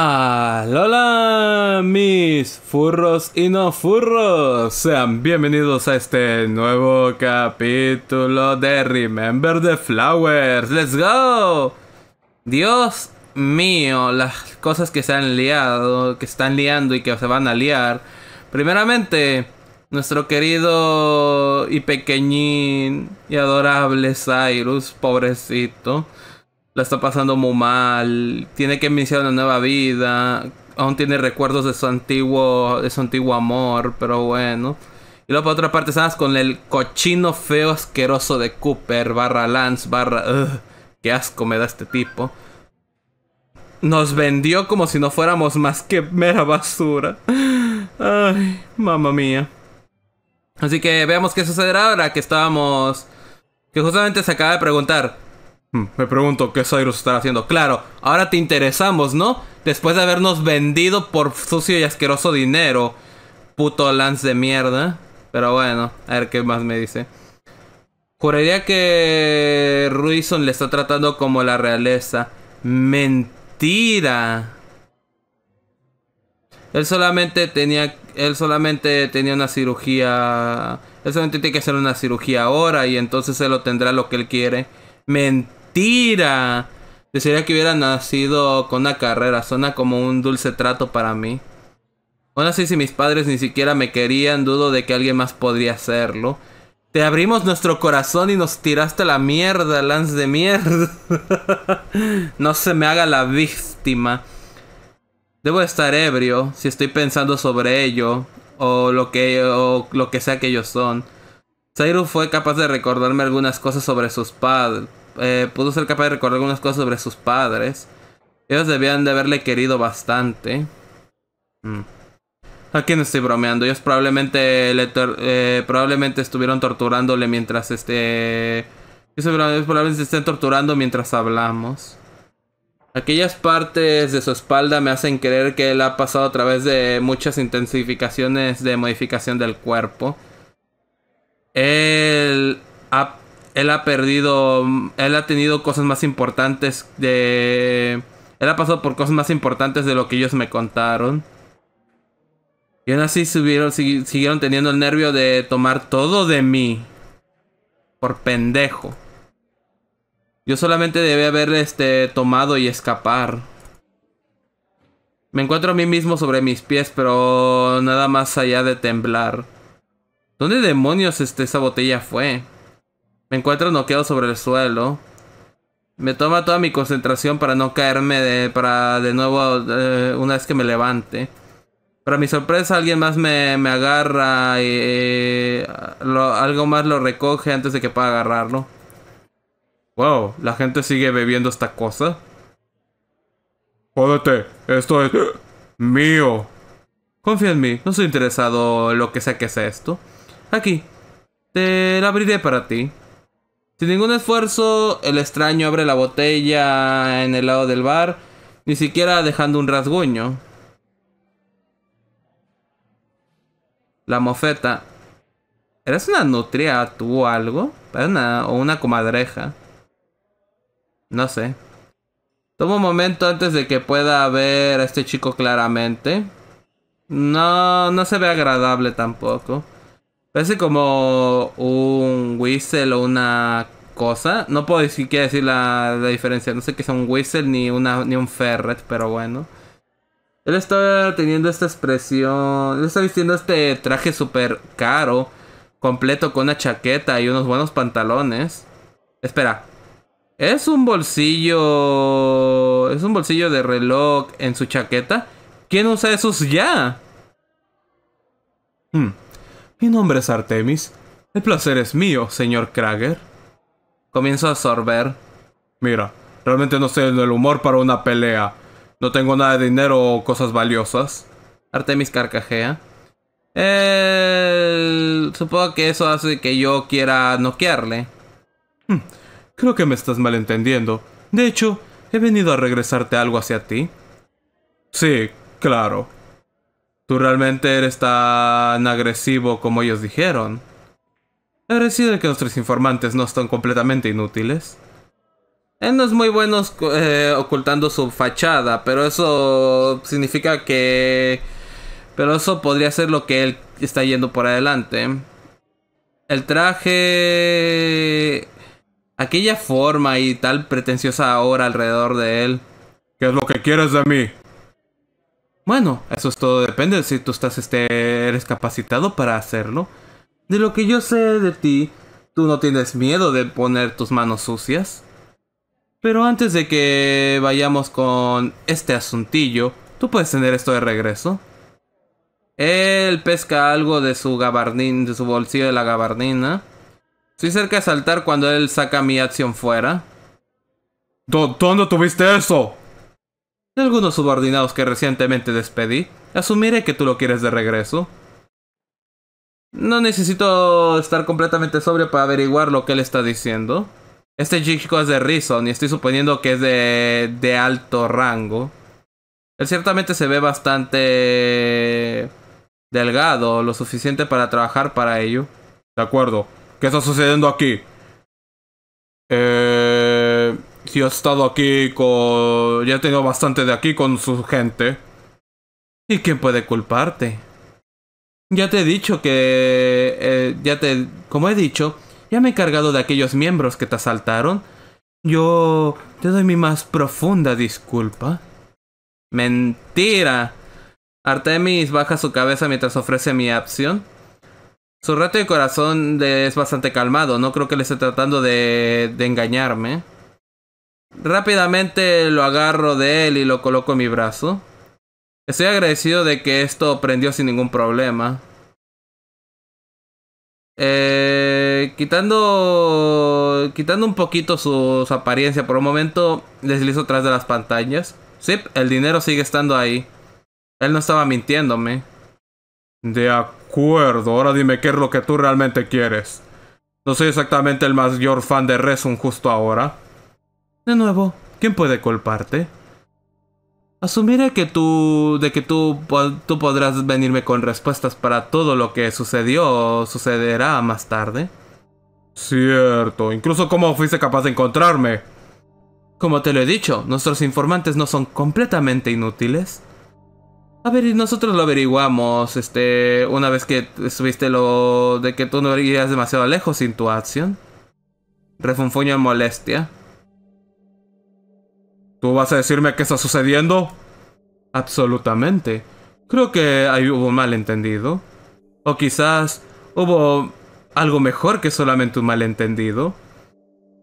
hola mis furros y no furros, sean bienvenidos a este nuevo capítulo de Remember the Flowers, let's go. Dios mío, las cosas que se han liado, que están liando y que se van a liar. Primeramente, nuestro querido y pequeñín y adorable Cyrus, pobrecito la está pasando muy mal, tiene que iniciar una nueva vida, aún tiene recuerdos de su antiguo, de su antiguo amor, pero bueno. Y luego por otra parte Estabas con el cochino feo asqueroso de Cooper, barra Lance, barra... Ugh, qué asco me da este tipo. Nos vendió como si no fuéramos más que mera basura. Ay, mamá mía. Así que veamos qué sucederá ahora que estábamos... Que justamente se acaba de preguntar. Hmm, me pregunto qué Cyrus está haciendo. Claro, ahora te interesamos, ¿no? Después de habernos vendido por sucio y asqueroso dinero. Puto Lance de mierda. Pero bueno, a ver qué más me dice. Juraría que Ruizon le está tratando como la realeza. Mentira. Él solamente tenía. Él solamente tenía una cirugía. Él solamente tiene que hacer una cirugía ahora y entonces él lo tendrá lo que él quiere. Mentira mentira. Desearía que hubiera nacido con una carrera. Suena como un dulce trato para mí. Aún así, si mis padres ni siquiera me querían, dudo de que alguien más podría hacerlo. Te abrimos nuestro corazón y nos tiraste la mierda, Lance de mierda. no se me haga la víctima. Debo estar ebrio si estoy pensando sobre ello o lo que, lo que sea que ellos son. Cyrus fue capaz de recordarme algunas cosas sobre sus padres eh, pudo ser capaz de recordar algunas cosas sobre sus padres. Ellos debían de haberle querido bastante. ¿A mm. Aquí no estoy bromeando. Ellos probablemente le eh, probablemente estuvieron torturándole mientras este. Ellos probablemente estén torturando mientras hablamos. Aquellas partes de su espalda me hacen creer que él ha pasado a través de muchas intensificaciones de modificación del cuerpo. Él ha él ha perdido, él ha tenido cosas más importantes de... Él ha pasado por cosas más importantes de lo que ellos me contaron. Y aún así siguieron teniendo el nervio de tomar todo de mí. Por pendejo. Yo solamente debí haber este, tomado y escapar. Me encuentro a mí mismo sobre mis pies, pero nada más allá de temblar. ¿Dónde demonios este, esa botella fue? Me encuentro noqueado sobre el suelo. Me toma toda mi concentración para no caerme de, para de nuevo eh, una vez que me levante. Para mi sorpresa alguien más me, agarra y eh, algo más lo recoge antes de que pueda agarrarlo. Wow, la gente sigue bebiendo esta cosa. Jódete, esto es mío. Confía en mí, no estoy interesado en lo que sea que sea esto. Aquí, te la abriré para ti. Sin ningún esfuerzo, el extraño abre la botella en el lado del bar, ni siquiera dejando un rasguño. La mofeta. ¿Eres una nutria tú o algo? o una comadreja. No sé. Toma un momento antes de que pueda ver a este chico claramente. No, no se ve agradable tampoco. Parece como un whistle o una cosa. No puedo decir qué decir la, diferencia. No sé qué es un whistle ni, una, ni un ferret, pero bueno. Él está teniendo esta expresión. Él está vistiendo este traje súper caro. Completo con una chaqueta y unos buenos pantalones. Espera. Es un bolsillo. Es un bolsillo de reloj en su chaqueta. ¿Quién usa esos ya? Hmm. Mi nombre es Artemis. El placer es mío, señor Krager. Comienzo a sorber. Mira, realmente no estoy en el humor para una pelea. No tengo nada de dinero o cosas valiosas. Artemis carcajea. Eh, supongo que eso hace que yo quiera noquearle. Hmm. Creo que me estás malentendiendo. De hecho, he venido a regresarte algo hacia ti. Sí, claro. Tú realmente eres tan agresivo como ellos dijeron. Agradecido que nuestros informantes no están completamente inútiles. Él no es muy bueno eh, ocultando su fachada, pero eso significa que... Pero eso podría ser lo que él está yendo por adelante. El traje... Aquella forma y tal pretenciosa ahora alrededor de él. ¿Qué es lo que quieres de mí? Bueno, eso es todo, depende de si tú estás, este, eres capacitado para hacerlo. De lo que yo sé de ti, tú no tienes miedo de poner tus manos sucias. Pero antes de que vayamos con este asuntillo, tú puedes tener esto de regreso. Él pesca algo de su gabardín, de su bolsillo de la gabardina. Estoy cerca de saltar cuando él saca mi acción fuera. ¿Dónde tuviste eso? de algunos subordinados que recientemente despedí, asumiré que tú lo quieres de regreso. No necesito estar completamente sobrio para averiguar lo que él está diciendo. Este chico es de Rison y estoy suponiendo que es de, de alto rango. Él ciertamente se ve bastante delgado, lo suficiente para trabajar para ello. De acuerdo. ¿Qué está sucediendo aquí? Eh, yo he estado aquí con... Ya tengo bastante de aquí con su gente. ¿Y quién puede culparte? Ya te he dicho que... Eh, ya te... Como he dicho, ya me he cargado de aquellos miembros que te asaltaron. Yo te doy mi más profunda disculpa. Mentira. Artemis baja su cabeza mientras ofrece mi opción. Su rato de corazón es bastante calmado. No creo que le esté tratando de, de engañarme. Rápidamente lo agarro de él y lo coloco en mi brazo. Estoy agradecido de que esto prendió sin ningún problema. Eh, quitando quitando un poquito su, apariencia por un momento, deslizo atrás de las pantallas. Sí, el dinero sigue estando ahí. Él no estaba mintiéndome. De acuerdo, ahora dime qué es lo que tú realmente quieres. No soy exactamente el mayor fan de Resum justo ahora. De nuevo, ¿quién puede culparte? Asumiré que tú, de que tú, tú podrás venirme con respuestas para todo lo que sucedió o sucederá más tarde. Cierto, incluso cómo fuiste capaz de encontrarme. Como te lo he dicho, nuestros informantes no son completamente inútiles. A ver, nosotros lo averiguamos, este, una vez que subiste lo de que tú no irías demasiado lejos sin tu acción. Refunfuño en molestia. ¿Tú vas a decirme qué está sucediendo? Absolutamente. Creo que ahí hubo malentendido. O quizás hubo algo mejor que solamente un malentendido.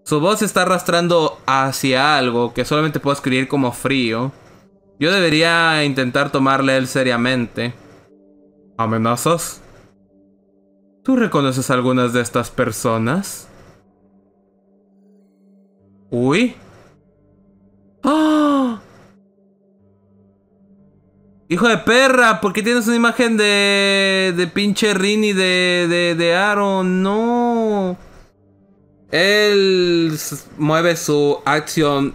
Su voz está arrastrando hacia algo que solamente puedo escribir como frío. Yo debería intentar tomarle él seriamente. ¿Amenazas? ¿Tú reconoces a algunas de estas personas? Uy, ¡Ah! Hijo de perra, ¿por qué tienes una imagen de, de pinche Rini de, de, de Aaron? No. Él mueve su acción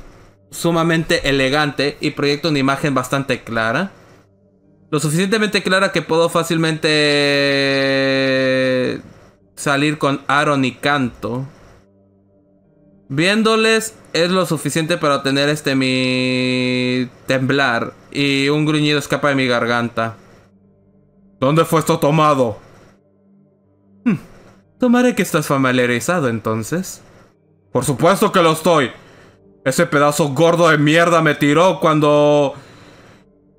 sumamente elegante y proyecta una imagen bastante clara. Lo suficientemente clara que puedo fácilmente salir con Aaron y Canto. Viéndoles es lo suficiente para tener este mi temblar y un gruñido escapa de mi garganta. ¿Dónde fue esto tomado? Hmm. Tomaré que estás familiarizado entonces. Por supuesto que lo estoy. Ese pedazo gordo de mierda me tiró cuando...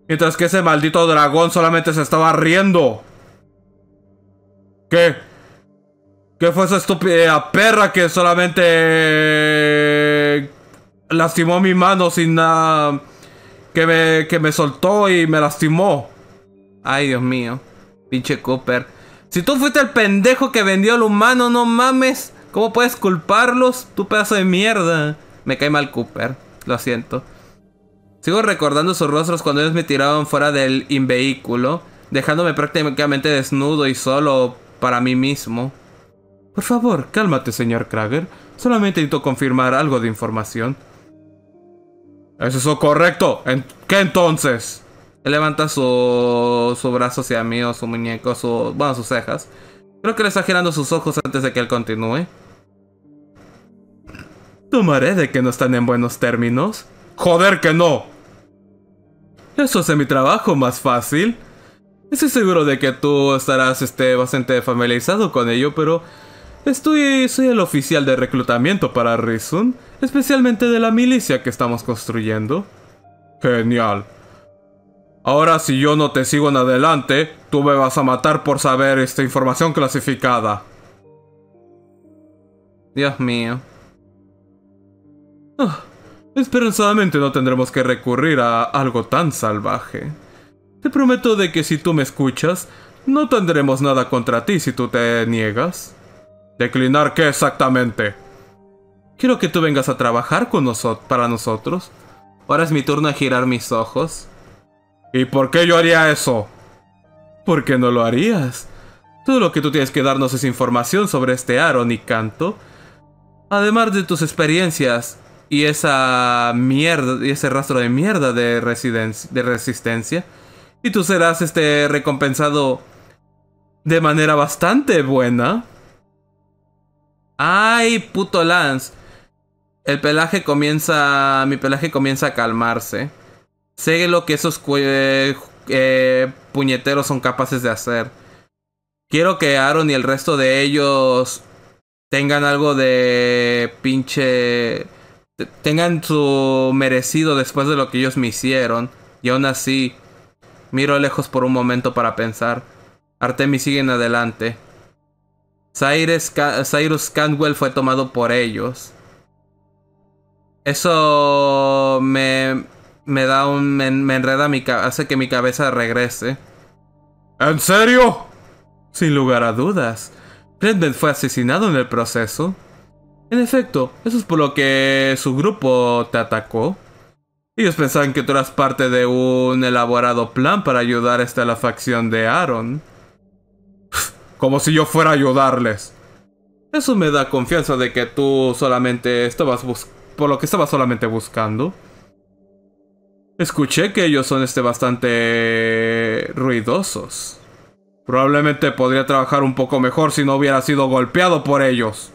Mientras que ese maldito dragón solamente se estaba riendo. ¿Qué? ¿Qué fue esa estúpida perra que solamente eh, lastimó mi mano sin nada? Que me, que me soltó y me lastimó. Ay, Dios mío. Pinche Cooper. Si tú fuiste el pendejo que vendió al humano, no mames. ¿Cómo puedes culparlos? Tu pedazo de mierda. Me cae mal Cooper. Lo siento. Sigo recordando sus rostros cuando ellos me tiraban fuera del invehículo, dejándome prácticamente desnudo y solo para mí mismo. Por favor, cálmate, señor Krager. Solamente necesito confirmar algo de información. ¿Es eso correcto? ¿En ¿Qué entonces? Él levanta su, su brazo hacia mí o su muñeco, su, bueno, sus cejas. Creo que le está girando sus ojos antes de que él continúe. Tomaré de que no están en buenos términos. ¡Joder que no! Eso hace mi trabajo más fácil. Estoy seguro de que tú estarás este, bastante familiarizado con ello, pero Estoy, soy el oficial de reclutamiento para Rizun, especialmente de la milicia que estamos construyendo. Genial. Ahora si yo no te sigo en adelante, tú me vas a matar por saber esta información clasificada. Dios mío. Ah, esperanzadamente no tendremos que recurrir a algo tan salvaje. Te prometo de que si tú me escuchas, no tendremos nada contra ti si tú te niegas. ¿Declinar qué exactamente? Quiero que tú vengas a trabajar con nosotros para nosotros. Ahora es mi turno a girar mis ojos. ¿Y por qué yo haría eso? ¿Por qué no lo harías? Todo lo que tú tienes que darnos es información sobre este Aaron y Canto. Además de tus experiencias y esa mierda y ese rastro de mierda de, de resistencia. Y tú serás este recompensado de manera bastante buena. ¡Ay, puto Lance! El pelaje comienza. Mi pelaje comienza a calmarse. Sé lo que esos eh, eh, puñeteros son capaces de hacer. Quiero que Aaron y el resto de ellos tengan algo de pinche. Tengan su merecido después de lo que ellos me hicieron. Y aún así, miro lejos por un momento para pensar. Artemis sigue en adelante. Cyrus, Cyrus Cantwell fue tomado por ellos. Eso me, me da un. Me, enreda mi hace que mi cabeza regrese. ¿En serio? Sin lugar a dudas. Brendan fue asesinado en el proceso. En efecto, eso es por lo que su grupo te atacó. Ellos pensaban que tú eras parte de un elaborado plan para ayudar a esta la facción de Aaron como si yo fuera a ayudarles. Eso me da confianza de que tú solamente estabas por lo que estabas solamente buscando. Escuché que ellos son este bastante ruidosos. Probablemente podría trabajar un poco mejor si no hubiera sido golpeado por ellos.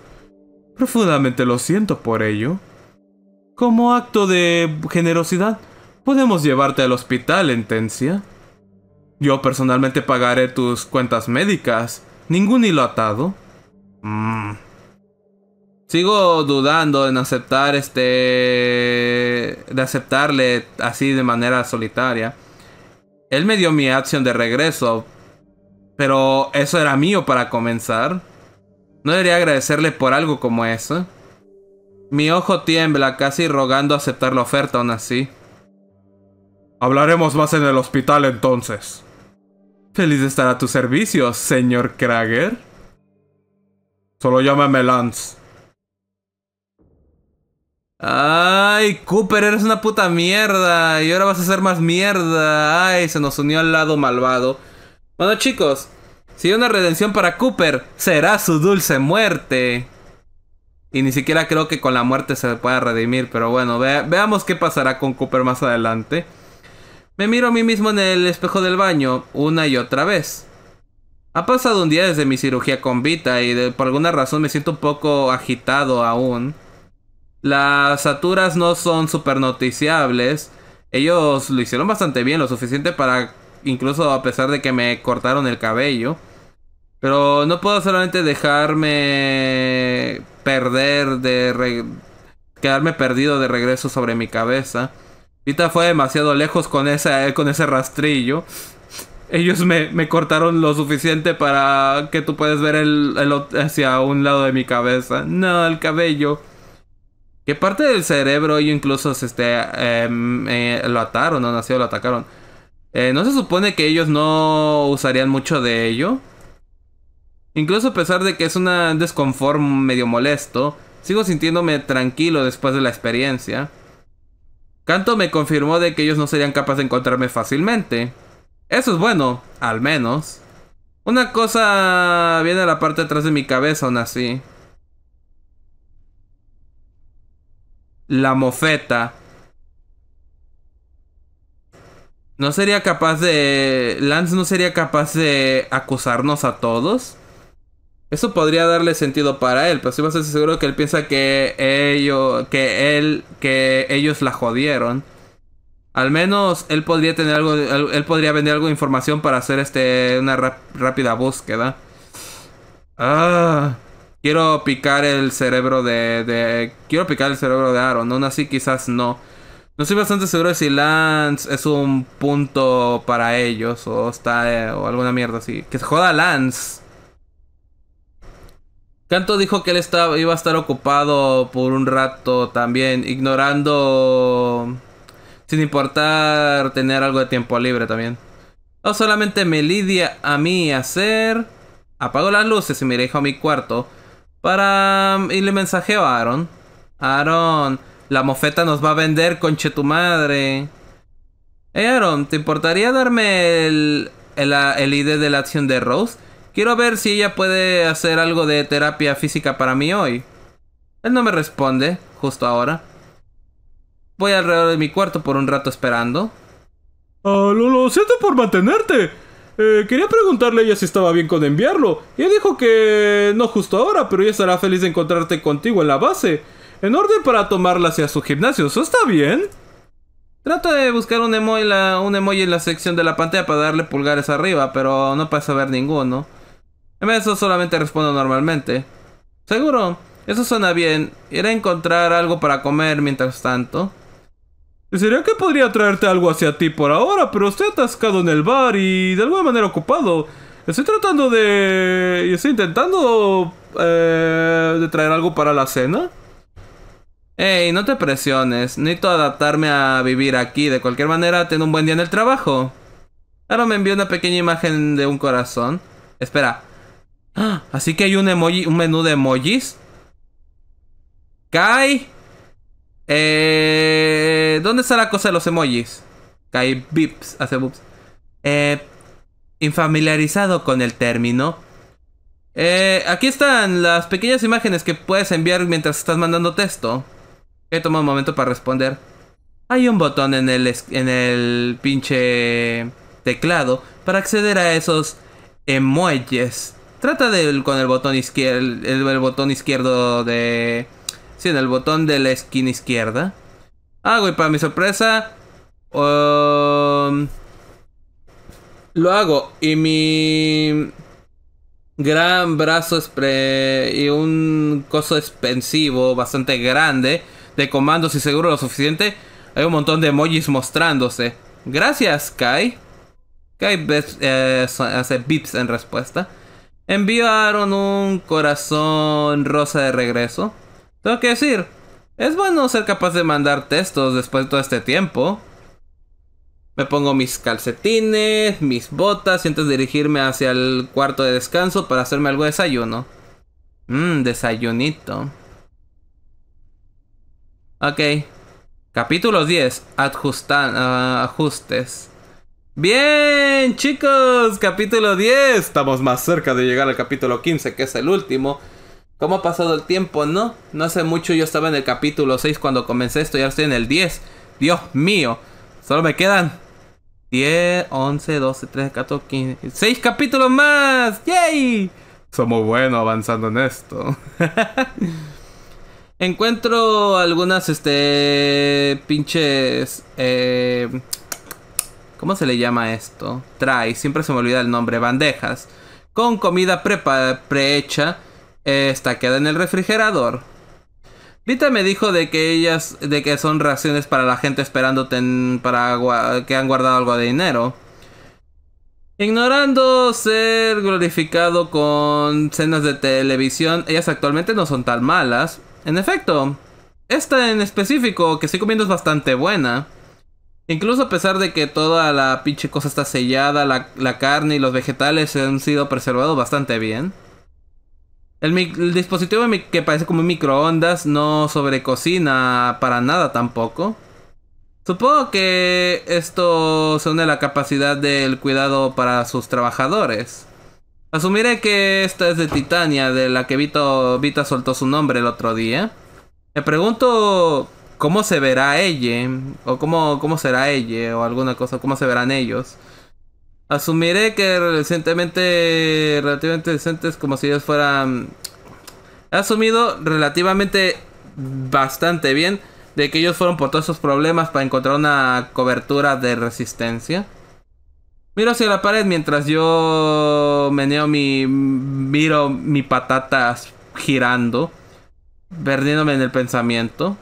Profundamente lo siento por ello. Como acto de generosidad, podemos llevarte al hospital, Entencia. Yo personalmente pagaré tus cuentas médicas Ningún hilo atado. Mm. Sigo dudando en aceptar este. de aceptarle así de manera solitaria. Él me dio mi acción de regreso. Pero eso era mío para comenzar. No debería agradecerle por algo como eso. Mi ojo tiembla, casi rogando aceptar la oferta aún así. Hablaremos más en el hospital entonces. Feliz de estar a tu servicio, señor Krager. Solo llámame Lance. Ay, Cooper, eres una puta mierda. Y ahora vas a ser más mierda. Ay, se nos unió al lado malvado. Bueno, chicos, si hay una redención para Cooper, será su dulce muerte. Y ni siquiera creo que con la muerte se pueda redimir. Pero bueno, veamos qué pasará con Cooper más adelante. Me miro a mí mismo en el espejo del baño una y otra vez. Ha pasado un día desde mi cirugía con Vita y por alguna razón me siento un poco agitado aún. Las saturas no son super noticiables. Ellos lo hicieron bastante bien, lo suficiente para incluso a pesar de que me cortaron el cabello. Pero no puedo solamente dejarme perder de quedarme perdido de regreso sobre mi cabeza. Vita fue demasiado lejos con, eh, con ese rastrillo. Ellos me, cortaron lo suficiente para que tú puedas ver el, hacia un lado de mi cabeza. No, el cabello. Que parte del cerebro ellos incluso se em, eh, lo ataron, no nació, lo atacaron. Eh, ¿No se supone que ellos no usarían mucho de ello? Incluso a pesar de que es un desconfort medio molesto, sigo sintiéndome tranquilo después de la experiencia. Kanto me confirmó de que ellos no serían capaces de encontrarme fácilmente. Eso es bueno, al menos. Una cosa viene a la parte de atrás de mi cabeza aún así. La mofeta. No sería capaz de... Lance no sería capaz de acusarnos a todos. Eso podría darle sentido para él, pero estoy bastante seguro que él piensa que ellos, que él, que ellos la jodieron. Al menos él podría tener algo, él podría vender algo de información para hacer este una rápida búsqueda. Ah, quiero picar el cerebro de, quiero picar el cerebro de Aaron. Aún así quizás no. No estoy bastante seguro de si Lance es un punto para ellos o está eh, o alguna mierda así. Que se joda Lance. Canto dijo que él estaba, iba a estar ocupado por un rato también, ignorando, sin importar tener algo de tiempo libre también. No solamente me lidia a mí hacer... Apago las luces y me dirijo a mi cuarto para... Y le mensajeo a Aaron. Aaron, la mofeta nos va a vender, conche tu madre. Hey Aaron, ¿te importaría darme el, el, el ID de la acción de Rose? Quiero ver si ella puede hacer algo de terapia física para mí hoy. Él no me responde, justo ahora. Voy alrededor de mi cuarto por un rato esperando. Oh, lo, siento por mantenerte. Eh, quería preguntarle a ella si estaba bien con enviarlo. Ella dijo que no justo ahora, pero ella estará feliz de encontrarte contigo en la base. En orden para tomarla hacia su gimnasio, ¿eso está bien? Trato de buscar un emoji, un emoji en la sección de la pantalla para darle pulgares arriba, pero no pasa a ver ninguno. En vez de eso solamente respondo normalmente. Seguro, eso suena bien. Iré a encontrar algo para comer mientras tanto. Sería que podría traerte algo hacia ti por ahora, pero estoy atascado en el bar y de alguna manera ocupado. Estoy tratando de... Estoy intentando... Eh, de traer algo para la cena. Ey, no te presiones. Necesito adaptarme a vivir aquí. De cualquier manera, ten un buen día en el trabajo. Ahora me envió una pequeña imagen de un corazón. Espera, Así que hay un emoji, un menú de emojis. Kai. Eh, ¿Dónde está la cosa de los emojis? Kai Bips hace boops. Eh, infamiliarizado con el término. Eh, aquí están las pequeñas imágenes que puedes enviar mientras estás mandando texto. Que tomado un momento para responder. Hay un botón en el, en el pinche teclado para acceder a esos emojis Trata de con el botón izquierdo, el, botón izquierdo de... Sí, en el botón de la esquina izquierda. hago ah, y para mi sorpresa... Um, lo hago y mi gran brazo y un coso expensivo bastante grande de comandos y seguro lo suficiente. Hay un montón de emojis mostrándose. Gracias, Kai. Kai eh, hace bips en respuesta enviaron un corazón rosa de regreso. Tengo que decir, es bueno ser capaz de mandar textos después de todo este tiempo. Me pongo mis calcetines, mis botas y dirigirme hacia el cuarto de descanso para hacerme algo de desayuno. Mmm, desayunito. Ok. Capítulo 10. Ajustan, ah, ajustes. Bien, chicos, capítulo 10. Estamos más cerca de llegar al capítulo 15, que es el último. ¿Cómo ha pasado el tiempo, no? No hace mucho yo estaba en el capítulo 6 cuando comencé esto, ya estoy en el 10. Dios mío, solo me quedan 10, 11, 12, 13, 14, 15, 6 capítulos más. ¡Yay! Somos buenos avanzando en esto. Encuentro algunas, este, pinches... Eh, ¿Cómo se le llama esto? Trae, siempre se me olvida el nombre, bandejas. Con comida prehecha, pre eh, esta queda en el refrigerador. Vita me dijo de que ellas, de que son raciones para la gente esperando para que han guardado algo de dinero. Ignorando ser glorificado con cenas de televisión, ellas actualmente no son tan malas. En efecto, esta en específico que estoy comiendo es bastante buena. Incluso a pesar de que toda la pinche cosa está sellada, la, carne y los vegetales han sido preservados bastante bien. El, dispositivo que parece como un microondas no sobrecocina para nada tampoco. Supongo que esto se une a la capacidad del cuidado para sus trabajadores. Asumiré que esta es de Titania, de la que Vito, Vita soltó su nombre el otro día. Me pregunto cómo se verá ella, o cómo, cómo será ella, o alguna cosa, cómo se verán ellos. Asumiré que recientemente, relativamente decentes, como si ellos fueran... He asumido relativamente bastante bien de que ellos fueron por todos esos problemas para encontrar una cobertura de resistencia. Miro hacia la pared mientras yo meneo mi... miro mi patatas girando, perdiéndome en el pensamiento.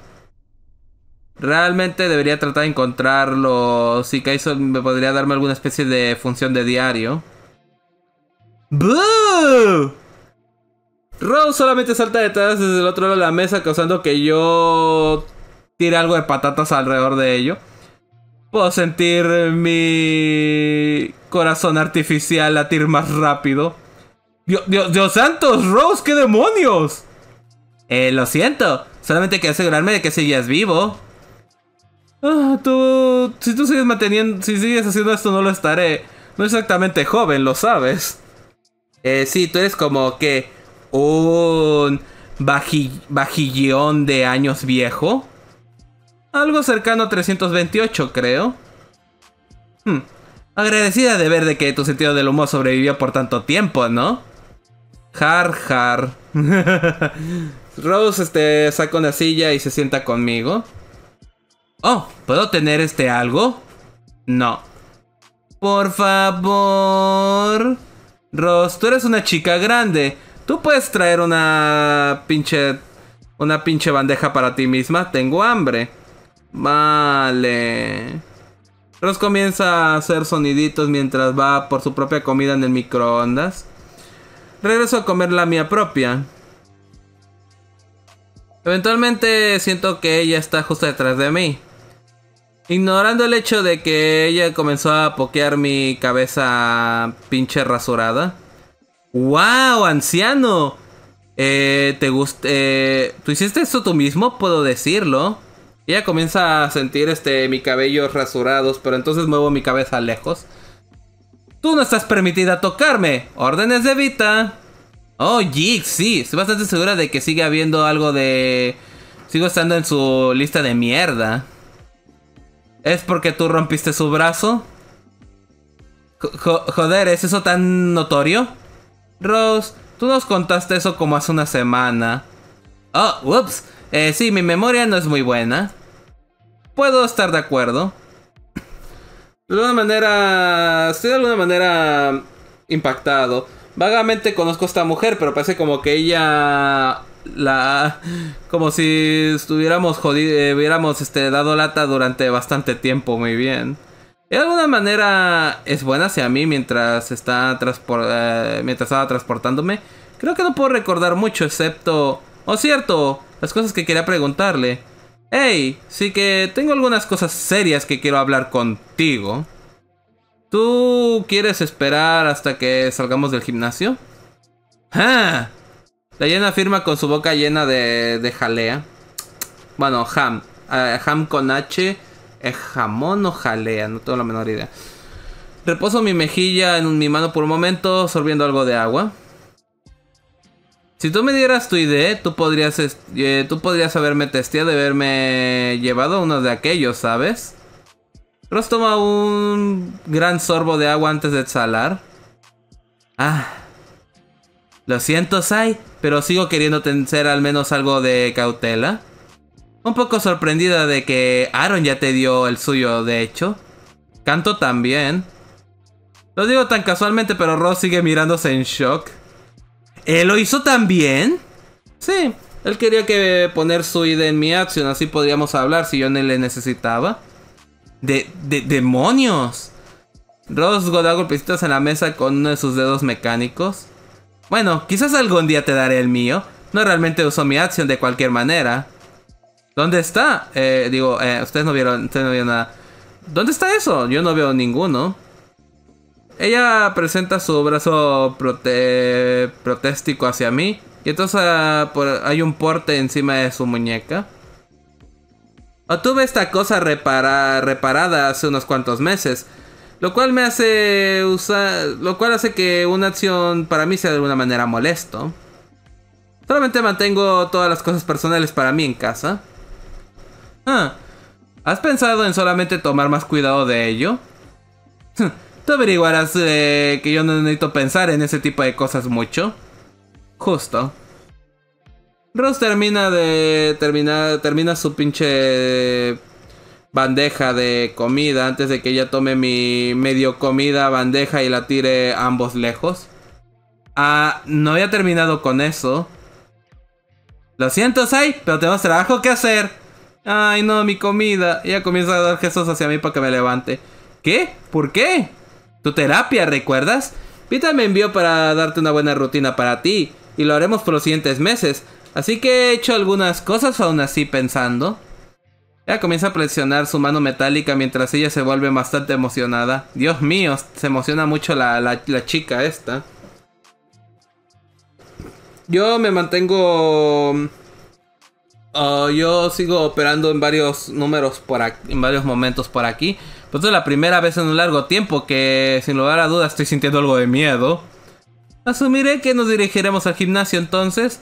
Realmente debería tratar de encontrarlo. Si Kaizo me podría darme alguna especie de función de diario. ¡Boo! Rose solamente salta detrás desde el otro lado de la mesa, causando que yo tire algo de patatas alrededor de ello. Puedo sentir mi corazón artificial latir más rápido. Dios, santos, Rose, qué demonios. Eh, lo siento, solamente quería asegurarme de que sigues vivo. Ah, tú, si tú sigues manteniendo, si sigues haciendo esto, no lo estaré. No exactamente joven, lo sabes. Eh, sí, tú eres como que un bajillón de años viejo. Algo cercano a 328, creo. Hmm. Agradecida de ver de que tu sentido del humor sobrevivió por tanto tiempo, ¿no? Har, jar. Rose este, saca una silla y se sienta conmigo. Oh, ¿puedo tener este algo? No. Por favor. Ross, tú eres una chica grande. Tú puedes traer una pinche... Una pinche bandeja para ti misma. Tengo hambre. Vale. Ross comienza a hacer soniditos mientras va por su propia comida en el microondas. Regreso a comer la mía propia. Eventualmente siento que ella está justo detrás de mí. Ignorando el hecho de que ella comenzó a pokear mi cabeza pinche rasurada. ¡Wow, anciano! Eh, ¿Te gusta? Eh, ¿Tú hiciste eso tú mismo? Puedo decirlo. Ella comienza a sentir este, mi cabello rasurados, pero entonces muevo mi cabeza lejos. Tú no estás permitida tocarme. Órdenes de Vita. Oh, Jig, sí. Estoy bastante segura de que sigue habiendo algo de... Sigo estando en su lista de mierda. ¿Es porque tú rompiste su brazo? joder, ¿es eso tan notorio? Rose, tú nos contaste eso como hace una semana. Oh, ups. Eh, sí, mi memoria no es muy buena. Puedo estar de acuerdo. De alguna manera... Estoy de alguna manera impactado. Vagamente conozco a esta mujer, pero parece como que ella la como si estuviéramos jodido, eh, hubiéramos este, dado lata durante bastante tiempo, muy bien. de alguna manera es buena hacia mí mientras está eh, mientras estaba transportándome. Creo que no puedo recordar mucho excepto, o cierto, las cosas que quería preguntarle. Hey, sí que tengo algunas cosas serias que quiero hablar contigo. ¿Tú quieres esperar hasta que salgamos del gimnasio? ¡Ah! La llena firma con su boca llena de, jalea. Bueno, ham. ham eh, con H. ¿Es eh, jamón o jalea? No tengo la menor idea. Reposo mi mejilla en mi mano por un momento, sorbiendo algo de agua. Si tú me dieras tu idea, tú podrías, eh, tú podrías haberme testeado de haberme llevado uno de aquellos, ¿sabes? Ross toma un gran sorbo de agua antes de exhalar. Ah. Lo siento, Sai pero sigo queriendo tener al menos algo de cautela. Un poco sorprendida de que Aaron ya te dio el suyo, de hecho. Canto también. Lo digo tan casualmente, pero Ross sigue mirándose en shock. ¿Él ¿Eh, ¿Lo hizo también? Sí, él quería que poner su ID en mi acción, así podríamos hablar si yo no le necesitaba. De, de, demonios. Ross golpea golpecitos en la mesa con uno de sus dedos mecánicos. Bueno, quizás algún día te daré el mío. No realmente uso mi acción de cualquier manera. ¿Dónde está? Eh, digo, eh, ustedes no vieron, ustedes no vieron nada. ¿Dónde está eso? Yo no veo ninguno. Ella presenta su brazo protéstico hacia mí. Y entonces ah, hay un porte encima de su muñeca. O tuve esta cosa reparada hace unos cuantos meses. Lo cual me hace usar. Lo cual hace que una acción para mí sea de alguna manera molesto. Solamente mantengo todas las cosas personales para mí en casa. Ah, ¿Has pensado en solamente tomar más cuidado de ello? Hm, tú averiguarás eh, que yo no necesito pensar en ese tipo de cosas mucho. Justo. Ross termina de. termina su pinche bandeja de comida antes de que ella tome mi medio comida, bandeja y la tire ambos lejos. Ah, no había terminado con eso. Lo siento, Sai, pero tenemos trabajo que hacer. Ay, no, mi comida. Ella comienza a dar gestos hacia mí para que me levante. ¿Qué? ¿Por qué? Tu terapia, ¿recuerdas? Pita me envió para darte una buena rutina para ti, y lo haremos por los siguientes meses. Así que he hecho algunas cosas aún así pensando. Ella comienza a presionar su mano metálica mientras ella se vuelve bastante emocionada. Dios mío, se emociona mucho la, chica esta. Yo me mantengo... Mm, ah, yo sigo operando en varios números por aquí, en varios momentos por aquí. Pues es la primera vez en un largo tiempo que, sin lugar a dudas, estoy sintiendo algo de miedo. Asumiré que nos dirigiremos al gimnasio entonces.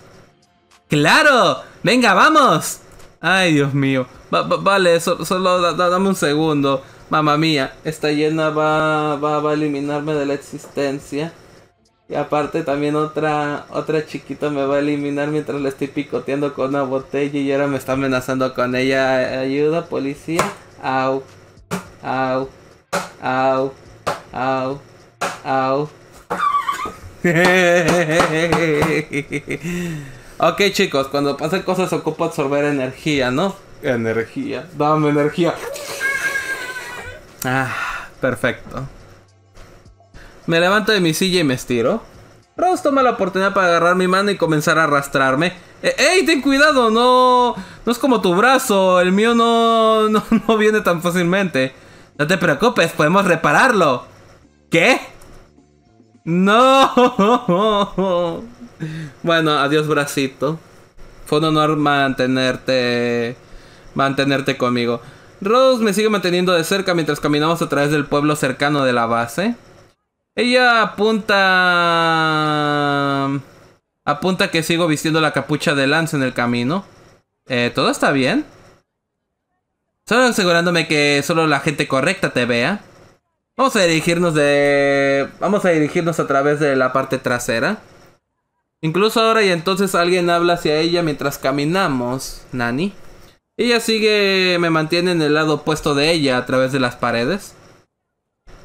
¡Claro! ¡Venga, vamos! Ay, Dios mío. vale, solo dame un segundo. mamá mía, esta llena va, va, a eliminarme de la existencia. Y aparte también otra, otra chiquita me va a eliminar mientras la estoy picoteando con una botella y ahora me está amenazando con ella. Ayuda, policía. Au. Au. Au. Au. Au. Ok, chicos, cuando pasan cosas ocupo absorber energía, ¿no? Energía. Dame energía. Ah, perfecto. Me levanto de mi silla y me estiro. Ross toma la oportunidad para agarrar mi mano y comenzar a arrastrarme. E-, ¡Ey, ten cuidado! No, no es como tu brazo. El mío no, no, no viene tan fácilmente. No te preocupes, podemos repararlo. ¿Qué? No. Bueno, adiós bracito. Fue un honor mantenerte mantenerte conmigo. Rose me sigue manteniendo de cerca mientras caminamos a través del pueblo cercano de la base. Ella apunta apunta que sigo vistiendo la capucha de Lance en el camino. Eh, ¿Todo está bien? Solo asegurándome que solo la gente correcta te vea. Vamos a dirigirnos de... Vamos a dirigirnos a través de la parte trasera. Incluso ahora y entonces alguien habla hacia ella mientras caminamos, Nani. Ella sigue, me mantiene en el lado opuesto de ella a través de las paredes.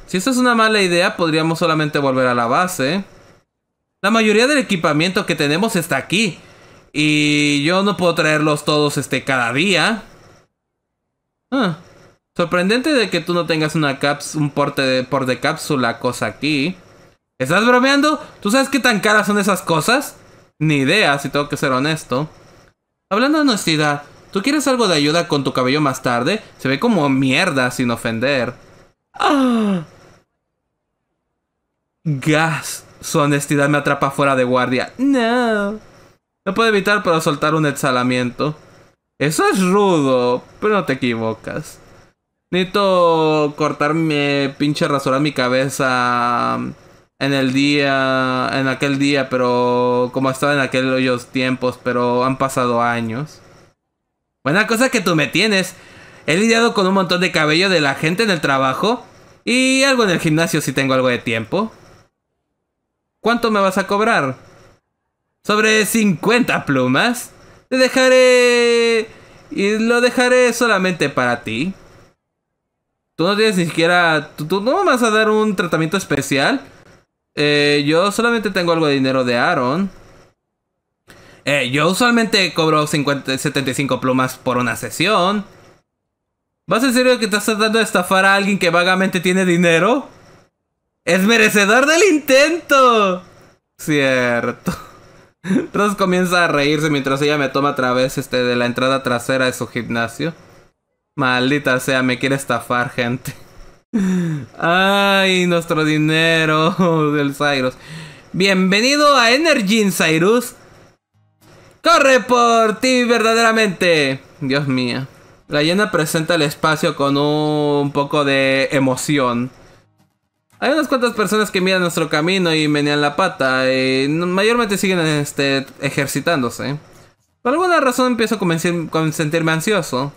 Si esto es una mala idea, podríamos solamente volver a la base. La mayoría del equipamiento que tenemos está aquí. Y yo no puedo traerlos todos este cada día. Ah, sorprendente de que tú no tengas una caps un porte de, por de cápsula cosa aquí. ¿Estás bromeando? ¿Tú sabes qué tan caras son esas cosas? Ni idea, si tengo que ser honesto. Hablando de honestidad, ¿tú quieres algo de ayuda con tu cabello más tarde? Se ve como mierda sin ofender. ¡Ah! Gas. Su honestidad me atrapa fuera de guardia. No. No puedo evitar pero soltar un exhalamiento. Eso es rudo, pero no te equivocas. Necesito cortarme, pinche a mi cabeza en el día, en aquel día, pero como estaba en aquellos tiempos, pero han pasado años. Buena cosa que tú me tienes. He lidiado con un montón de cabello de la gente en el trabajo y algo en el gimnasio si tengo algo de tiempo. ¿Cuánto me vas a cobrar? Sobre 50 plumas. Te dejaré... Y lo dejaré solamente para ti. Tú no tienes ni siquiera... ¿Tú, no vas a dar un tratamiento especial? Eh, yo solamente tengo algo de dinero de Aaron. Eh, yo usualmente cobro 50, 75 plumas por una sesión. ¿Vas en serio que estás tratando de estafar a alguien que vagamente tiene dinero? ¡Es merecedor del intento! Cierto. Ross comienza a reírse mientras ella me toma a través este, de la entrada trasera de su gimnasio. Maldita sea, me quiere estafar, gente. Ay, nuestro dinero del Cyrus. Bienvenido a Energy Cyrus. ¡Corre por ti verdaderamente! Dios mío. La llena presenta el espacio con un poco de emoción. Hay unas cuantas personas que miran nuestro camino y menean la pata y mayormente siguen este, ejercitándose. Por alguna razón empiezo a sentirme ansioso.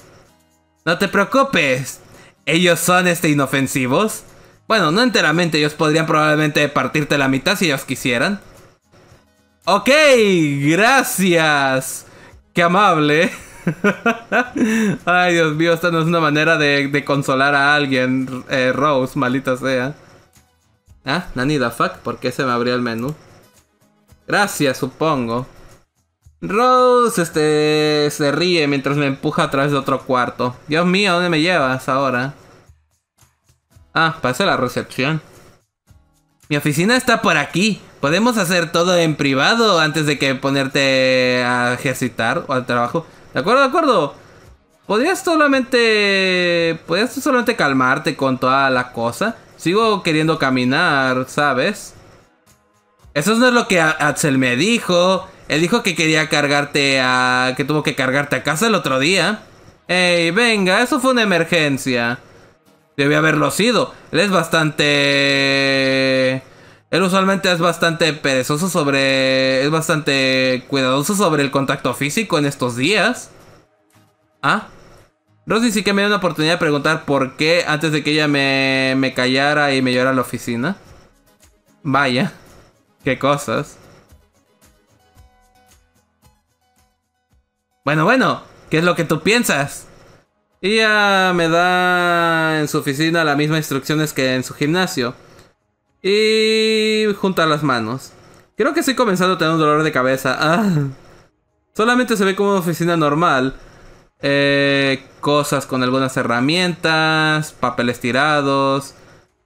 No te preocupes, ellos son este, inofensivos. Bueno, no enteramente, ellos podrían probablemente partirte la mitad si ellos quisieran. Ok, gracias. Qué amable. Ay, Dios mío, esta no es una manera de, consolar a alguien, eh, Rose, malita sea. Ah, Nani da fuck, ¿por qué se me abrió el menú? Gracias, supongo. Rose este, se ríe mientras me empuja a través de otro cuarto. Dios mío, ¿dónde me llevas ahora? Ah, pasa la recepción. Mi oficina está por aquí. Podemos hacer todo en privado antes de que ponerte a ejercitar o al trabajo. De acuerdo, de acuerdo. Podrías solamente. Podrías solamente calmarte con toda la cosa. Sigo queriendo caminar, ¿sabes? Eso no es lo que Axel me dijo. Él dijo que quería cargarte a... que tuvo que cargarte a casa el otro día. Ey, venga, eso fue una emergencia. Debe haberlo sido. Él es bastante... Él usualmente es bastante perezoso sobre... Es bastante cuidadoso sobre el contacto físico en estos días. ¿Ah? Rosy sí que me dio una oportunidad de preguntar por qué antes de que ella me, me callara y me llevara a la oficina. Vaya, qué cosas. Bueno, bueno, ¿qué es lo que tú piensas? Ella me da en su oficina las mismas instrucciones que en su gimnasio. Y junta las manos. Creo que estoy comenzando a tener un dolor de cabeza. Ah. Solamente se ve como una oficina normal. Eh, cosas con algunas herramientas, papeles tirados.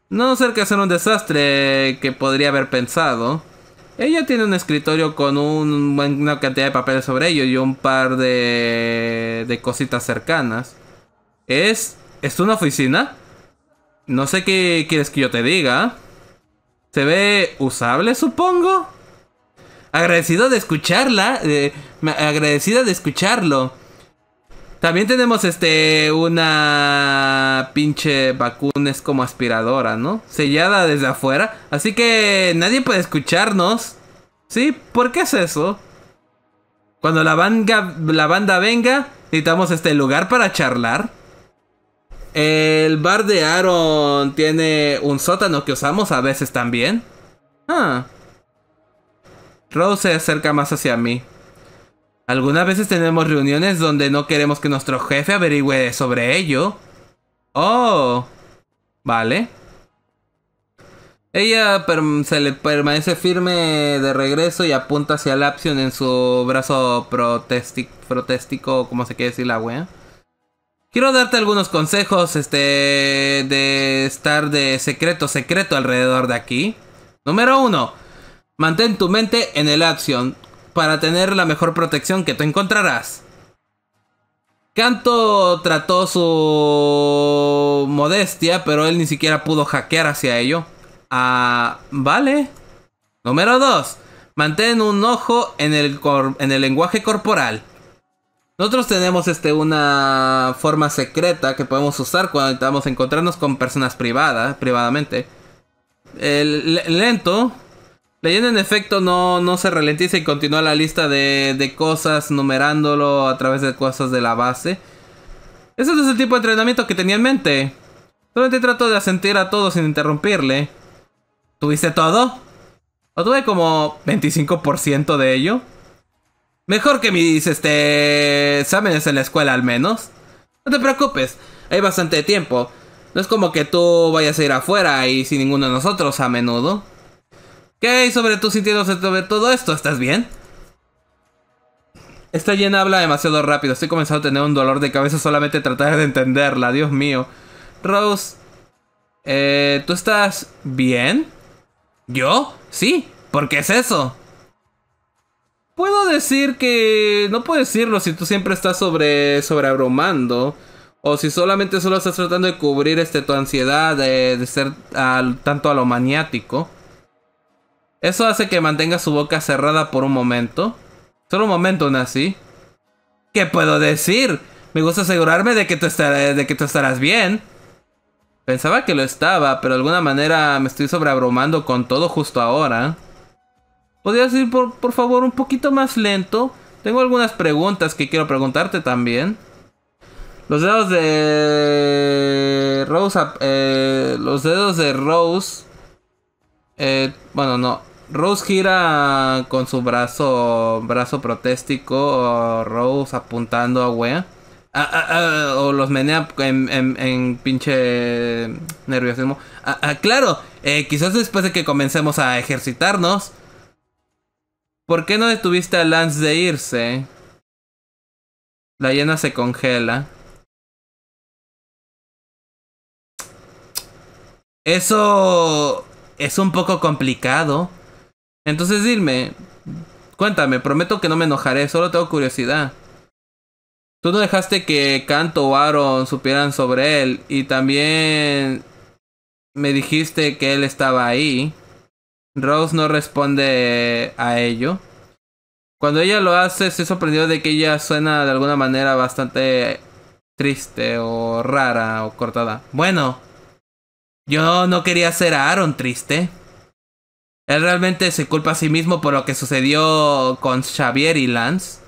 No sé qué hacer un desastre que podría haber pensado. Ella tiene un escritorio con un, una cantidad de papeles sobre ello y un par de, cositas cercanas. ¿Es, ¿Es una oficina? No sé qué quieres que yo te diga. Se ve usable, supongo. Agradecido de escucharla. Agradecido agradecida de escucharlo. También tenemos este una pinche vacuna es como aspiradora, ¿no? Sellada desde afuera, así que nadie puede escucharnos. ¿Sí? ¿Por qué es eso? Cuando la banda, la banda venga, necesitamos este lugar para charlar. El bar de Aaron tiene un sótano que usamos a veces también. Ah. Rose se acerca más hacia mí. Algunas veces tenemos reuniones donde no queremos que nuestro jefe averigüe sobre ello. Oh, vale. Ella se le permanece firme de regreso y apunta hacia opción en su brazo protéstico, como se quiere decir la wea. Quiero darte algunos consejos este, de estar de secreto, secreto alrededor de aquí. Número uno, Mantén tu mente en el Lapsion para tener la mejor protección que tú encontrarás. Canto trató su modestia, pero él ni siquiera pudo hackear hacia ello. Ah, vale. Número 2. Mantén un ojo en el, en el lenguaje corporal. Nosotros tenemos este, una forma secreta que podemos usar cuando intentamos encontrarnos con personas privadas, privadamente. El lento Leyendo en efecto no, no se ralentiza y continúa la lista de, de cosas, numerándolo a través de cosas de la base. Ese es el tipo de entrenamiento que tenía en mente. Solamente trato de asentir a todo sin interrumpirle. ¿Tuviste todo? ¿O tuve como 25% de ello? Mejor que mis este exámenes en la escuela al menos. No te preocupes, hay bastante tiempo. No es como que tú vayas a ir afuera y sin ninguno de nosotros a menudo. ¿Qué hay sobre tus sintiendo sobre todo esto? ¿Estás bien? Esta llena habla demasiado rápido. Estoy comenzando a tener un dolor de cabeza solamente tratar de entenderla. Dios mío. Rose, eh, ¿tú estás bien? ¿Yo? Sí. ¿Por qué es eso? Puedo decir que... No puedo decirlo si tú siempre estás sobre... sobreabrumando. O si solamente solo estás tratando de cubrir este, tu ansiedad de, ser tanto a lo maniático. Eso hace que mantenga su boca cerrada por un momento. Solo un momento, así? ¿Qué puedo decir? Me gusta asegurarme de que tú, estarás, de que estarás bien. Pensaba que lo estaba, pero de alguna manera me estoy sobreabrumando con todo justo ahora. ¿Podrías ir por, por favor un poquito más lento? Tengo algunas preguntas que quiero preguntarte también. Los dedos de Rose, eh, los dedos de Rose eh, bueno, no. Rose gira con su brazo brazo protéstico, Rose apuntando a Wea. Ah, ah, ah, o los menea en, en, pinche nerviosismo. claro, eh, quizás después de que comencemos a ejercitarnos. ¿Por qué no detuviste a Lance de irse? La hiena se congela. Eso es un poco complicado. Entonces dime, cuéntame, prometo que no me enojaré, solo tengo curiosidad. Tú no dejaste que Canto o Aaron supieran sobre él y también me dijiste que él estaba ahí. Rose no responde a ello. Cuando ella lo hace, se sorprendió de que ella suena de alguna manera bastante triste o rara o cortada. Bueno, yo no quería hacer a Aaron triste. Él realmente se culpa a sí mismo por lo que sucedió con Xavier y Lance.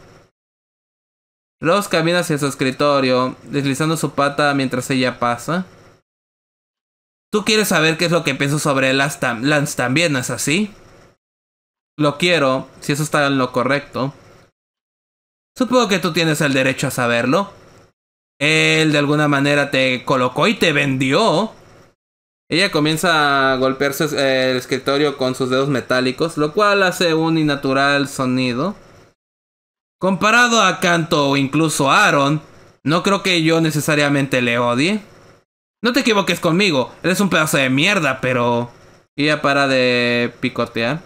Rose camina hacia su escritorio, deslizando su pata mientras ella pasa. Tú quieres saber qué es lo que pienso sobre Lance, Lance también, ¿no es así? Lo quiero, si eso está en lo correcto. Supongo que tú tienes el derecho a saberlo. Él de alguna manera te colocó y te vendió. Ella comienza a golpear eh, el escritorio con sus dedos metálicos, lo cual hace un innatural sonido. Comparado a Kanto o incluso Aaron, no creo que yo necesariamente le odie. No te equivoques conmigo, eres un pedazo de mierda, pero... Ella para de picotear.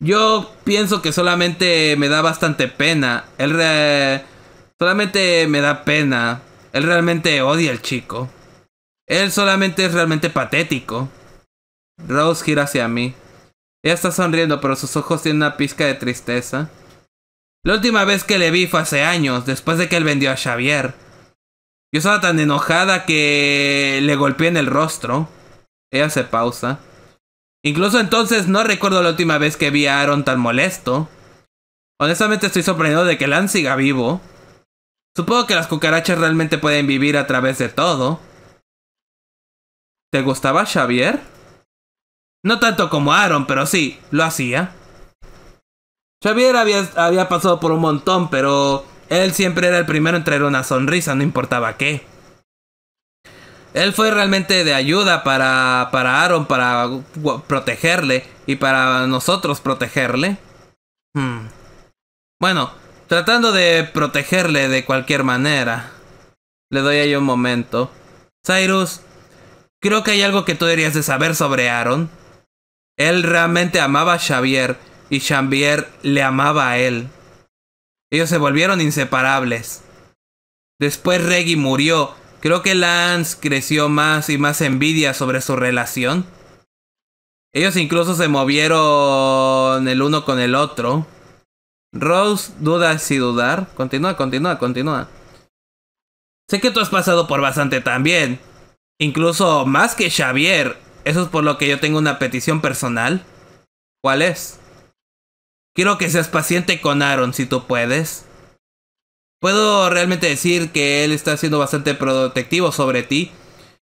Yo pienso que solamente me da bastante pena. Él solamente me da pena. Él realmente odia al chico. Él solamente es realmente patético. Rose gira hacia mí. Ella está sonriendo, pero sus ojos tienen una pizca de tristeza. La última vez que le vi fue hace años, después de que él vendió a Xavier. Yo estaba tan enojada que le golpeé en el rostro. Ella se pausa. Incluso entonces no recuerdo la última vez que vi a Aaron tan molesto. Honestamente estoy sorprendido de que Lan siga vivo. Supongo que las cucarachas realmente pueden vivir a través de todo. ¿Te gustaba Xavier? No tanto como Aaron, pero sí, lo hacía. Xavier había, pasado por un montón, pero él siempre era el primero en traer una sonrisa, no importaba qué. Él fue realmente de ayuda para, para Aaron, para protegerle y para nosotros protegerle. Hmm. Bueno, tratando de protegerle de cualquier manera. Le doy ahí un momento. Cyrus, Creo que hay algo que tú deberías de saber sobre Aaron. Él realmente amaba a Xavier y Xavier le amaba a él. Ellos se volvieron inseparables. Después Reggie murió. Creo que Lance creció más y más envidia sobre su relación. Ellos incluso se movieron el uno con el otro. Rose duda si dudar. Continúa, continúa, continúa. Sé que tú has pasado por bastante también. Incluso más que Xavier. Eso es por lo que yo tengo una petición personal. ¿Cuál es? Quiero que seas paciente con Aaron si tú puedes. Puedo realmente decir que él está siendo bastante protectivo sobre ti.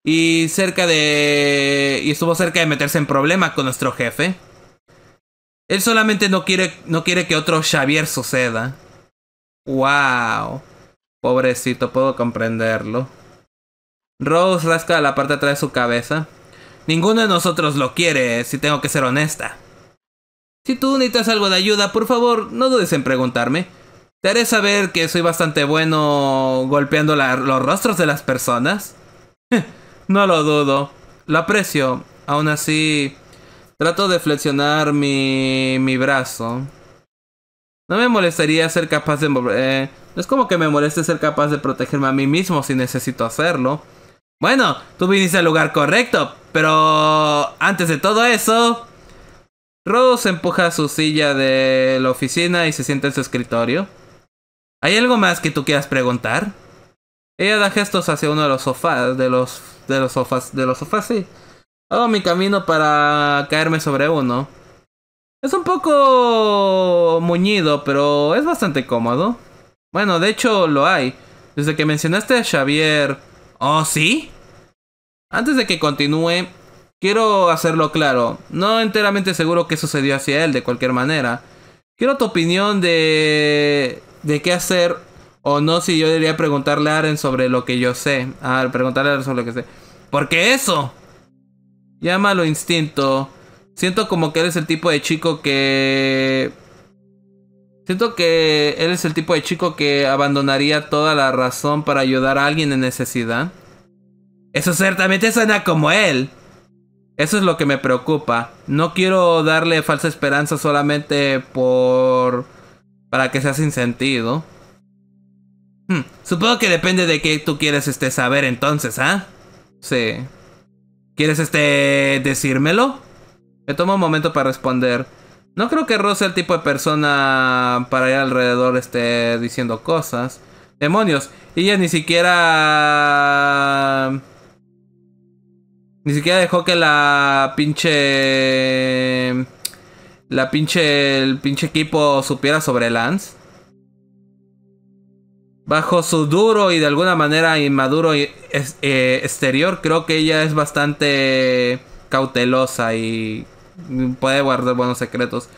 Y cerca de... Y estuvo cerca de meterse en problema con nuestro jefe. Él solamente no quiere, no quiere que otro Xavier suceda. ¡Wow! Pobrecito, puedo comprenderlo. Rose rasca la parte de atrás de su cabeza. Ninguno de nosotros lo quiere, si tengo que ser honesta. Si tú necesitas algo de ayuda, por favor, no dudes en preguntarme. Te haré saber que soy bastante bueno golpeando los rostros de las personas. no lo dudo. Lo aprecio. Aún así, trato de flexionar mi, mi brazo. No me molestaría ser capaz de... Eh, no es como que me moleste ser capaz de protegerme a mí mismo si necesito hacerlo. Bueno, tú viniste al lugar correcto, pero antes de todo eso, Rose empuja su silla de la oficina y se sienta en su escritorio. ¿Hay algo más que tú quieras preguntar? Ella da gestos hacia uno de los sofás, de los, de los sofás, de los sofás, sí. Hago mi camino para caerme sobre uno. Es un poco muñido, pero es bastante cómodo. Bueno, de hecho lo hay. Desde que mencionaste a Xavier ¿Oh, sí? Antes de que continúe, quiero hacerlo claro. No enteramente seguro qué sucedió hacia él, de cualquier manera. Quiero tu opinión de, de qué hacer o no si yo debería preguntarle a Aren sobre lo que yo sé. Ah, preguntarle a Aren sobre lo que sé. Porque eso eso? Llámalo instinto. Siento como que eres el tipo de chico que Siento que él es el tipo de chico que abandonaría toda la razón para ayudar a alguien en necesidad. Eso ciertamente suena como él. Eso es lo que me preocupa. No quiero darle falsa esperanza solamente por... para que sea sin sentido. Hmm, supongo que depende de qué tú quieres este saber entonces, ¿ah? ¿eh? Sí. ¿Quieres este decírmelo? Me tomo un momento para responder. No creo que Rose sea el tipo de persona para ir alrededor esté diciendo cosas. Demonios, ella ni siquiera... Ni siquiera dejó que la pinche... La pinche... El pinche equipo supiera sobre Lance. Bajo su duro y de alguna manera inmaduro eh, eh, exterior, creo que ella es bastante cautelosa y puede guardar buenos secretos.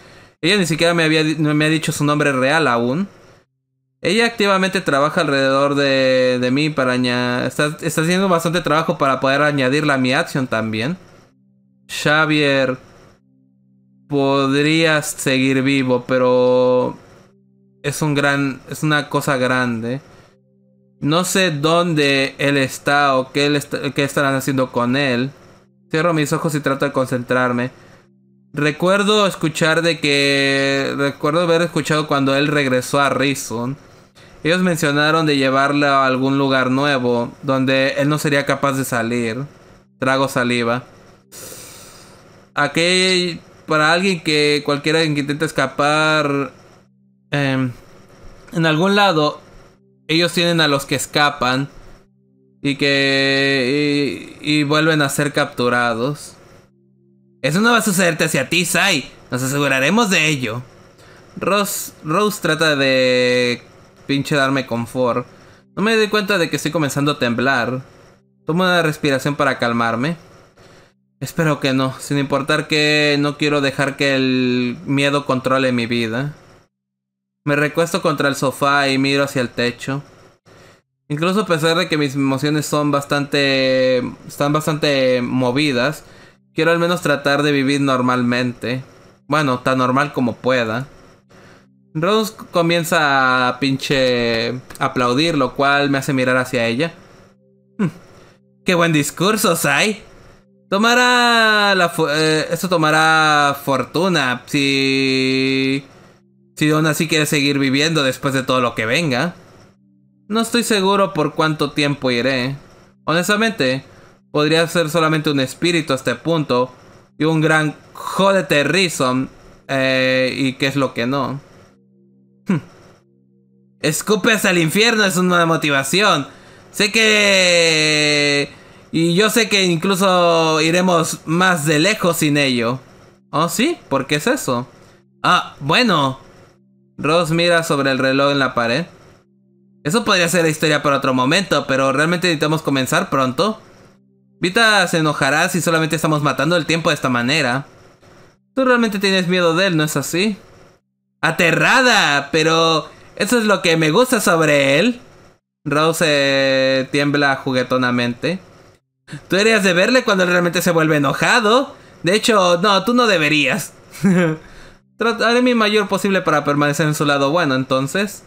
Ella ni siquiera me, había, me ha dicho su nombre real aún. Ella activamente trabaja alrededor de, de mí para añadir... Está, haciendo bastante trabajo para poder añadirla a mi acción también. Xavier... Podrías seguir vivo, pero... Es un gran... Es una cosa grande. No sé dónde él está o él qué estarán haciendo con él. Cierro mis ojos y trato de concentrarme. Recuerdo escuchar de que. Recuerdo haber escuchado cuando él regresó a Rison Ellos mencionaron de llevarla a algún lugar nuevo donde él no sería capaz de salir. Trago saliva. Aquel. Para alguien que. Cualquiera que intente escapar. Em, en algún lado. Ellos tienen a los que escapan. Y que. y vuelven a ser capturados. Eso no va a sucederte hacia ti, Sai. Nos aseguraremos de ello. Rose, Rose trata de pinche darme confort. No me doy cuenta de que estoy comenzando a temblar. Tomo una respiración para calmarme. Espero que no, sin importar que no quiero dejar que el miedo controle mi vida. Me recuesto contra el sofá y miro hacia el techo. Incluso a pesar de que mis emociones son bastante están bastante movidas, Quiero al menos tratar de vivir normalmente. Bueno, tan normal como pueda. Rose comienza a pinche aplaudir, lo cual me hace mirar hacia ella. Hmm, ¡Qué buen discurso, Sai! Tomará la... Eh, esto tomará fortuna si... Si aún así quiere seguir viviendo después de todo lo que venga. No estoy seguro por cuánto tiempo iré. Honestamente, podría ser solamente un espíritu a este punto. Y un gran Jodete Reason. Eh, y qué es lo que no. Hmm. Escupes al infierno es una motivación. Sé que... Y yo sé que incluso iremos más de lejos sin ello. ¿Oh, sí? ¿Por qué es eso? Ah, bueno. Ross mira sobre el reloj en la pared. Eso podría ser la historia para otro momento, pero realmente necesitamos comenzar pronto. Vita se enojará si solamente estamos matando el tiempo de esta manera. Tú realmente tienes miedo de él, ¿no es así? Aterrada, pero eso es lo que me gusta sobre él. Rose tiembla juguetonamente. Tú deberías de verle cuando él realmente se vuelve enojado. De hecho, no, tú no deberías. Trataré mi mayor posible para permanecer en su lado bueno, entonces.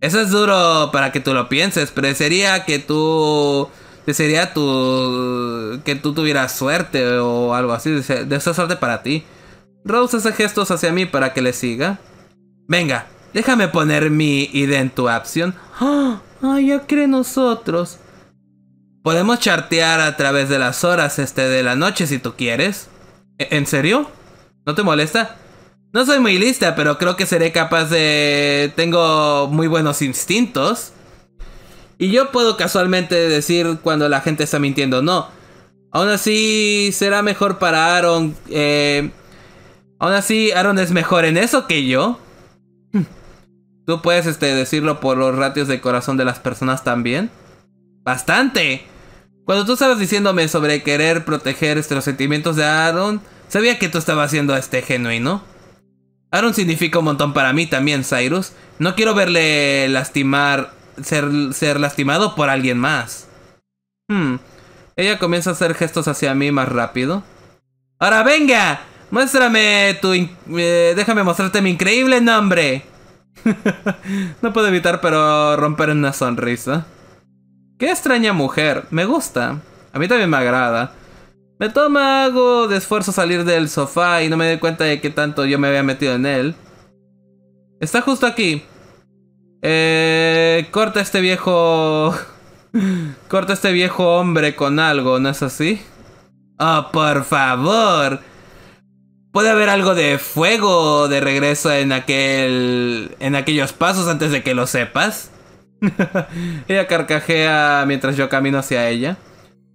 Eso es duro para que tú lo pienses, pero sería que tú sería tu que tú tuvieras suerte o algo así, De esa suerte para ti. Rose hace gestos hacia mí para que le siga. Venga, déjame poner mi idea en tu opción. ¡Ah! ya cree nosotros. Podemos chartear a través de las horas este de la noche si tú quieres. ¿E, ¿En serio? ¿No te molesta? No soy muy lista, pero creo que seré capaz de... Tengo muy buenos instintos. Y yo puedo casualmente decir cuando la gente está mintiendo, no. Aún así, será mejor para Aaron. Eh, aún así, Aaron es mejor en eso que yo. Tú puedes este, decirlo por los ratios de corazón de las personas también. Bastante. Cuando tú estabas diciéndome sobre querer proteger los sentimientos de Aaron, sabía que tú estabas siendo este genuino. Aaron significa un montón para mí también, Cyrus. No quiero verle lastimar ser, lastimado por alguien más. Hmm. Ella comienza a hacer gestos hacia mí más rápido. ¡Ahora venga! Muéstrame tu... Eh, déjame mostrarte mi increíble nombre. no puedo evitar pero romper una sonrisa. Qué extraña mujer. Me gusta. A mí también me agrada. Me toma algo de esfuerzo salir del sofá y no me doy cuenta de que tanto yo me había metido en él. Está justo aquí. Eh, corta este viejo... corta este viejo hombre con algo, ¿no es así? Oh, por favor. Puede haber algo de fuego de regreso en aquel... en aquellos pasos antes de que lo sepas. ella carcajea mientras yo camino hacia ella.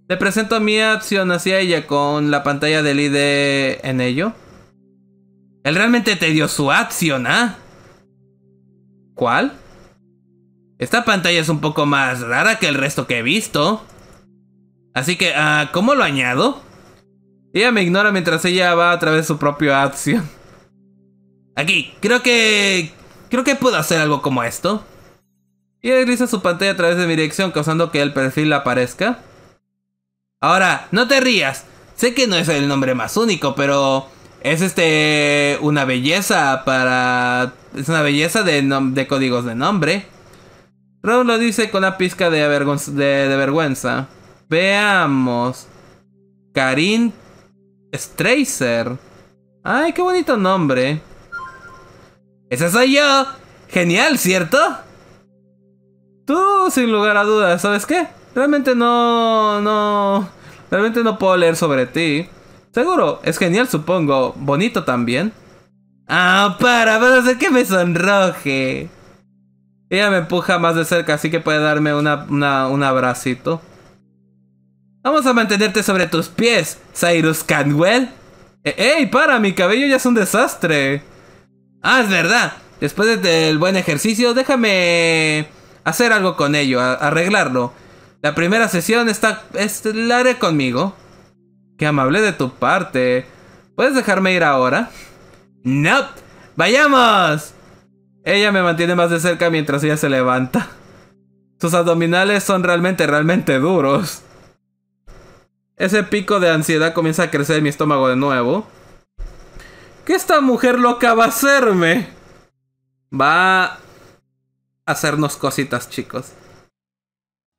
Le presento mi acción hacia ella con la pantalla del ID en ello. Él realmente te dio su acción, ¿ah? ¿Cuál? Esta pantalla es un poco más rara que el resto que he visto. Así que, ah, ¿cómo lo añado? Ella me ignora mientras ella va a través de su propio acción. Aquí, creo que... Creo que puedo hacer algo como esto. Y desliza su pantalla a través de mi dirección, causando que el perfil aparezca. Ahora, no te rías. Sé que no es el nombre más único, pero es este una belleza para es una belleza de, de códigos de nombre. Raúl lo dice con una pizca de, vergüenza. Veamos. Karin Streiser. Ay, qué bonito nombre. Ese soy yo. Genial, ¿cierto? Tú, sin lugar a dudas, ¿sabes qué? Realmente no... no... Realmente no puedo leer sobre ti. Seguro, es genial, supongo. Bonito también. Ah, para, para hacer que me sonroje. Ella me empuja más de cerca, así que puede darme una, un abracito. Vamos a mantenerte sobre tus pies, Cyrus Canwell. E, ¡Ey, para! Mi cabello ya es un desastre. Ah, es verdad. Después del buen ejercicio, déjame hacer algo con ello, arreglarlo. La primera sesión está, la haré conmigo. Qué amable de tu parte. ¿Puedes dejarme ir ahora? No. ¡Vayamos! Ella me mantiene más de cerca mientras ella se levanta. Sus abdominales son realmente, realmente duros. Ese pico de ansiedad comienza a crecer en mi estómago de nuevo. ¿Qué esta mujer loca va a hacerme? Va a hacernos cositas, chicos.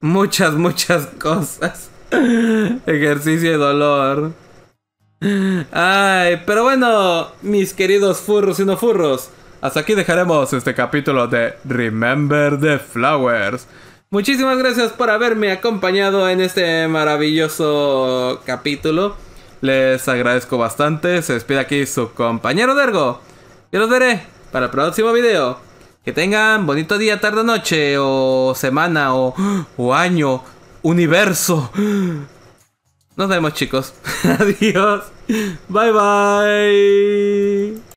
Muchas, muchas cosas. Ejercicio y dolor. Ay, pero bueno, mis queridos furros y no furros. Hasta aquí dejaremos este capítulo de Remember the Flowers. Muchísimas gracias por haberme acompañado en este maravilloso capítulo. Les agradezco bastante. Se despide aquí su compañero Dergo. Yo los veré para el próximo video. Que tengan bonito día, tarde, noche, o semana, o, o año, universo. Nos vemos chicos. Adiós. Bye bye.